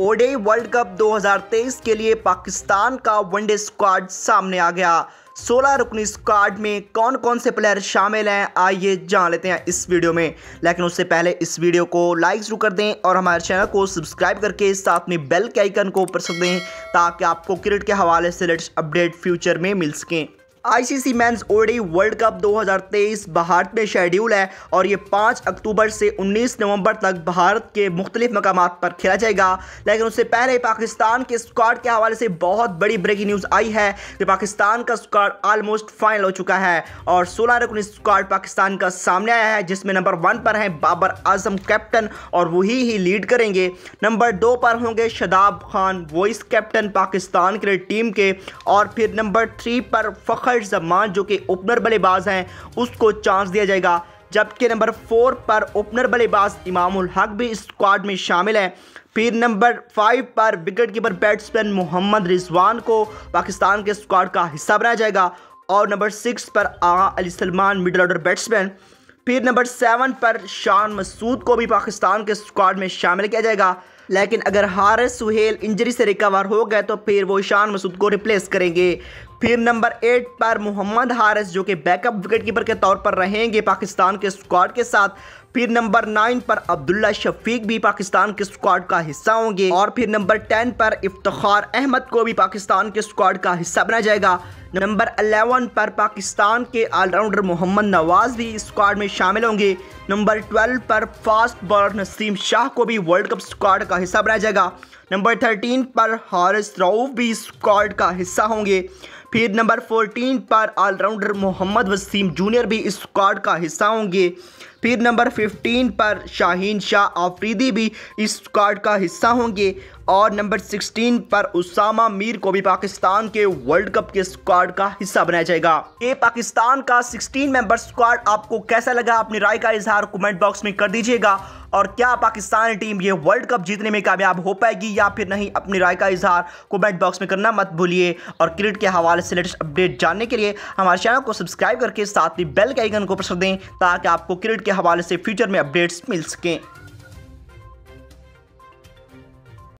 ओडे world cup 2023 के लिए पाकिस्तान का वनडे स्क्वाड सामने आ गया 16 रुकनी स्क्वाड में कौन कौन से प्लेयर शामिल हैं आइए जान लेते हैं इस वीडियो में लेकिन उससे पहले इस वीडियो को लाइक जरूर कर दें और हमारे चैनल को सब्सक्राइब करके साथ में बेल के आइकन को ऊपर सक दें ताकि आपको क्रिकेट के हवाले से लेटेस्ट अपडेट फ्यूचर में मिल सकें ICC men's ODI world cup 2023 Bharat में शेड्यूल है और ये 5 अक्टूबर से 19 नवंबर तक भारत के मुख्तलिफ मकाम पर खेला जाएगा लेकिन उससे पहले पाकिस्तान के स्क्वाड के हवाले से बहुत बड़ी ब्रेकिंग न्यूज़ आई है कि पाकिस्तान का स्क्वाड आलमोस्ट फाइनल हो चुका है और सोलह रकनी स्क्वाड पाकिस्तान का सामने आया है जिसमें नंबर वन पर है बाबर आजम कैप्टन और वही ही लीड करेंगे नंबर दो पर होंगे शदाब खान वॉइस कैप्टन पाकिस्तान के टीम के और फिर नंबर थ्री पर फ़खर मोहम्मद जमान जो कि ओपनर बल्लेबाज हैं उसको चांस दिया जाएगा जबकि नंबर फोर पर ओपनर बल्लेबाज इमामुल हक भी स्क्वाड में शामिल हैं फिर नंबर फाइव पर wicket keeper batsman Mohammad Rizwan को पाकिस्तान के स्क्वाड का हिस्सा बनाया जाएगा और नंबर सिक्स पर Agha Ali Salman middle order batsman फिर नंबर सेवन पर शान मसूद को भी पाकिस्तान के स्क्वाड में शामिल किया जाएगा लेकिन अगर हारिस सुहेल इंजरी से रिकवर हो गए तो फिर वो शान मसूद को रिप्लेस करेंगे फिर नंबर एट पर मोहम्मद हारिस जो कि बैकअप विकेटकीपर के तौर पर रहेंगे पाकिस्तान के स्क्वाड के साथ फिर नंबर नाइन पर अब्दुल्ला शफीक भी पाकिस्तान के स्क्वाड का हिस्सा होंगे और फिर नंबर टेन पर इफ्तार अहमद को भी पाकिस्तान के स्क्वाड का हिस्सा बनाया जाएगा नंबर अलेवन पर पाकिस्तान के ऑलराउंडर मोहम्मद नवाज भी स्क्वाड में शामिल होंगे नंबर ट्वेल्व पर फास्ट बॉलर नसीम शाह को भी वर्ल्ड कप स्क्वाड का हिस्सा बनाया जाएगा नंबर थर्टीन पर हारिस राउफ भी स्क्वाड का हिस्सा होंगे फिर नंबर फोर्टीन पर ऑलराउंडर मोहम्मद वसीम जूनियर भी स्क्वाड का हिस्सा होंगे फिर नंबर 15 पर शाहीन शाह आफरीदी भी इस कार्ड का हिस्सा होंगे और नंबर 16 पर उसामा मीर को भी पाकिस्तान के वर्ल्ड कप के स्क्वाड का हिस्सा बनाया जाएगा ये पाकिस्तान का 16 मेंबर स्क्वाड आपको कैसा लगा अपनी राय का इजहार कमेंट बॉक्स में कर दीजिएगा और क्या पाकिस्तान टीम ये वर्ल्ड कप जीतने में कामयाब हो पाएगी या फिर नहीं अपनी राय का इजहार कमेंट बॉक्स में करना मत भूलिए और क्रिकेट के हवाले से लेटेस्ट अपडेट जानने के लिए हमारे चैनल को सब्सक्राइब करके साथ ही बेल के आइकन को प्रेस दें ताकि आपको क्रिकेट के हवाले से फ्यूचर में अपडेट्स मिल सकें